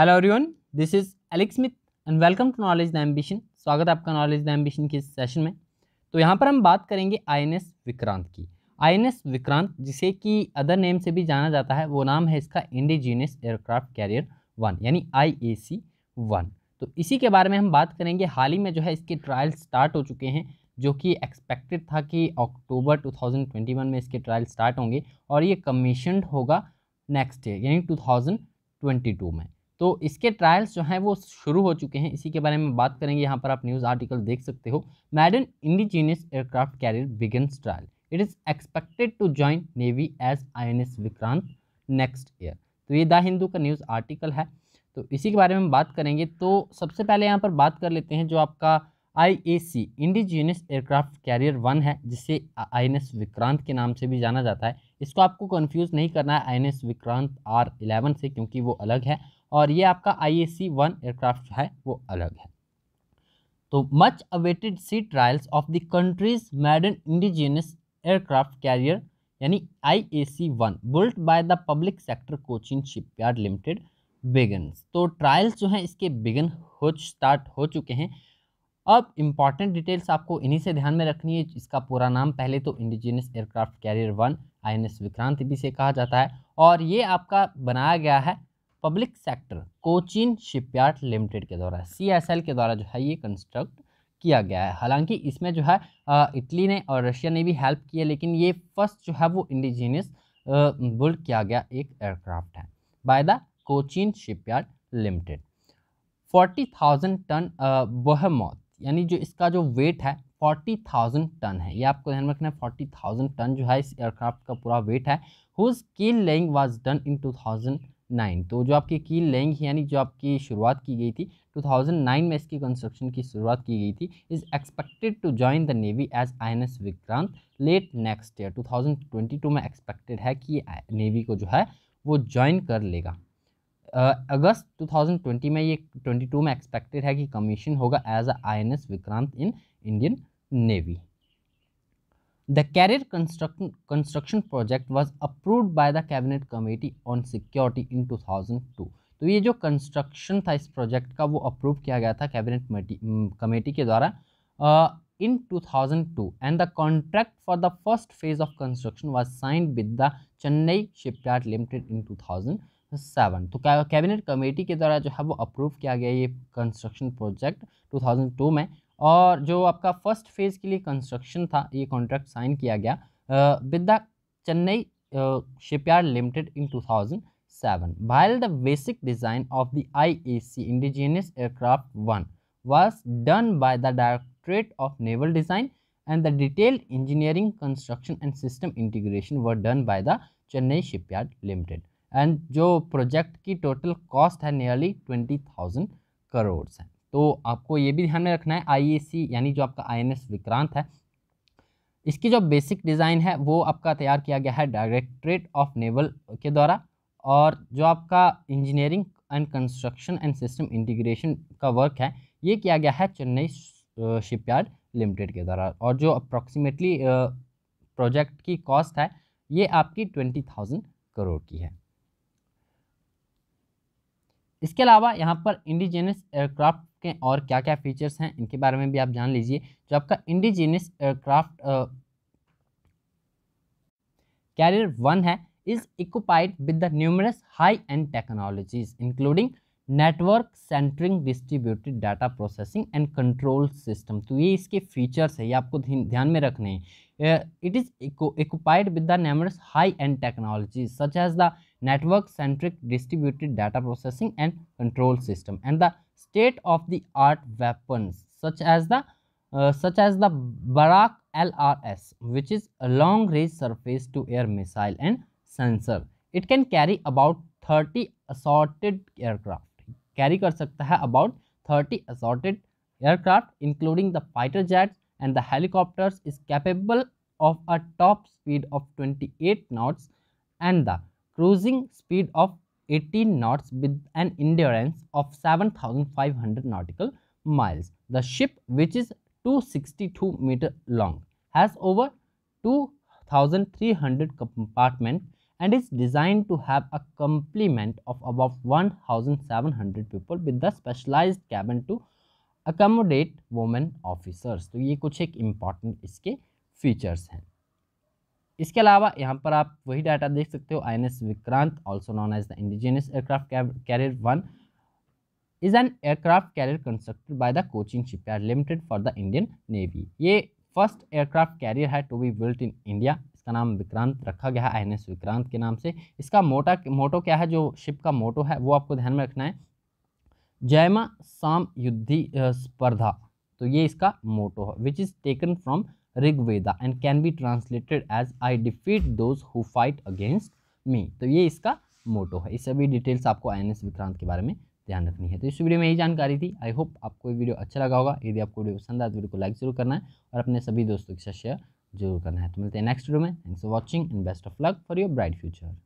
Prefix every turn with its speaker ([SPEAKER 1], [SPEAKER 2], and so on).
[SPEAKER 1] Hello everyone this is Alex Smith and welcome to knowledge the ambition स्वागत है आपका knowledge the ambition के session में तो यहाँ पर हम बात करेंगे आईएनएस विक्रांत की आईएनएस विक्रांत जिसे कि अदर नेम से भी जाना जाता है वो नाम है इसका इंडिजीनियस एयरक्राफ्ट कैरियर वन यानी आई ए सी वन तो इसी के बारे में हम बात करेंगे हाल ही में जो है इसके ट्रायल स्टार्ट हो चुके हैं जो कि एक्सपेक्टेड था कि अक्टूबर वन में इसके ट्रायल स्टार्ट होंगे और ये कमीशनड होगा नेक्स्ट ईयर यानी टू में तो इसके ट्रायल्स जो हैं वो शुरू हो चुके हैं इसी के बारे में बात करेंगे यहाँ पर आप न्यूज़ आर्टिकल देख सकते हो maiden indigenous aircraft carrier begins trial it is expected to join navy as I Vikrant next year तो ये द हिंदू का न्यूज़ आर्टिकल है तो इसी के बारे में हम बात करेंगे तो सबसे पहले यहाँ पर बात कर लेते हैं जो आपका I A C indigenous aircraft carrier one है जिसे आई विक्रांत के नाम से भी जाना जाता है इसको आपको कन्फ्यूज़ नहीं करना है आई विक्रांत आर इलेवन से क्योंकि वो अलग है और ये आपका I A C one aircraft है वो अलग है तो much awaited sea trials of the country's maiden indigenous aircraft carrier यानी I A C one built by the public sector Cochin shipyard limited begins तो ट्रायल्स जो हैं इसके बिगन हो स्टार्ट हो चुके हैं अब इम्पॉर्टेंट डिटेल्स आपको इन्हीं से ध्यान में रखनी है इसका पूरा नाम पहले तो indigenous aircraft carrier one I N S Vikrant भी से कहा जाता है और ये आपका बनाया गया है public sector Cochin shipyard limited के द्वारा सी के द्वारा जो है ये कंस्ट्रक्ट किया गया है हालांकि इसमें जो है इटली ने और रशिया ने भी हेल्प किया है लेकिन ये फर्स्ट जो है वो इंडिजीनियस बुल्ड किया गया एक एयरक्राफ्ट है by the Cochin shipyard limited forty thousand ton मौत यानी जो इसका जो वेट है फोर्टी थाउजेंड टन है ये आपको ध्यान रखना है फोर्टी थाउजेंड टन जो है इस एयरक्राफ्ट का पूरा वेट है whose keel laying was done in two thousand nine तो जो आपकी कील लैंग यानी जो आपकी शुरुआत की गई थी 2009 में इसकी कंस्ट्रक्शन की शुरुआत की गई थी is expected to join the navy as I N S Vikrant late next year 2022 में एक्सपेक्टेड है कि नेवी को जो है वो ज्वाइन कर लेगा अगस्त uh, 2020 में ये 22 में एक्सपेक्टेड है कि कमीशन होगा as I N S Vikrant in Indian navy the carrier The construction project was approve by the cabinet committee on security in two thousand two तो ये जो कंस्ट्रक्शन था इस प्रोजेक्ट का वो अप्रूव किया गया था कैबिनेट कमेटी के द्वारा in two thousand two and the contract for the first phase of construction was signed with the Chennai shipyard limited in two thousand seven तो कैबिनेट कमेटी के द्वारा जो है वो अप्रूव किया गया ये construction project two thousand two में और जो आपका फर्स्ट फेज़ के लिए कंस्ट्रक्शन था ये कॉन्ट्रैक्ट साइन किया गया with the Chennai shipyard limited in two thousand while the basic design of the I A C indigenous aircraft one was done by the directorate of naval design and the detail engineering construction and system integration was done by the Chennai shipyard limited and जो project की total cost है nearly twenty thousand crore है तो आपको ये भी ध्यान में रखना है आईएसी यानी जो आपका आईएनएस विक्रांत है इसकी जो बेसिक डिज़ाइन है वो आपका तैयार किया गया है डायरेक्ट्रेट ऑफ नेवल के द्वारा और जो आपका engineering and construction and system integration का वर्क है ये किया गया है चेन्नई शिपयार्ड लिमिटेड के द्वारा और जो अप्रॉक्सीमेटली प्रोजेक्ट की कॉस्ट है ये आपकी ट्वेंटी थाउजेंड करोड़ की है इसके अलावा यहाँ पर इंडिजिनस एयरक्राफ्ट के और क्या क्या फीचर्स हैं इनके बारे में भी आप जान लीजिए जो आपका इंडिजीनियस एयरक्राफ्ट कैरियर वन है is equipped with the numerous high end technologies including network centering distributed data processing and control system तो ये इसके फीचर्स है ये आपको ध्यान में रखने हैं it is equipped with the numerous high end technology such as the network centric distributed data processing and control system and the state of the art weapons such as the such as the Barak L R S which is long range surface to air missile and sensor it can carry about thirty assorted aircraft carry कर सकता है about thirty assorted aircraft including the fighter jets and the helicopters is of a top speed of 28 knots and the cruising speed of 18 knots with an endurance of 7500 nautical miles. The ship which is 262 meter long has over 2300 compartments and is designed to have a complement of above 1700 people with the specialized cabin to accommodate women officers तो ye kuch ek important iske features hain इसके अलावा यहाँ पर आप वही data देख सकते हो I N S Vikrant also known as the indigenous aircraft carrier one is an aircraft carrier constructed by the Cochin shipyard limited for the Indian navy ये फर्स्ट एयरक्राफ्ट कैरियर है to be built in India इसका नाम विक्रांत रखा गया है आई विक्रांत के नाम से इसका मोटा मोटो क्या है जो शिप का मोटो है वो आपको ध्यान में रखना है जयमा साम युद्धि स्पर्धा तो ये इसका मोटो है which is taken from Rigveda and can be translated as I defeat those who fight against me तो ये इसका मोटो है इस सभी डिटेल्स आपको आई विक्रांत के बारे में ध्यान रखनी है तो इस वीडियो में यही जानकारी थी आई होप आपको ये वीडियो अच्छा लगा होगा यदि आपको वीडियो पसंद आए तो वीडियो को लाइक जरूर करना है और अपने सभी दोस्तों के साथ शेयर जरूर करना है तो मिलते हैं नेक्स्ट वीडियो में thanks for watching and best of luck for your bright future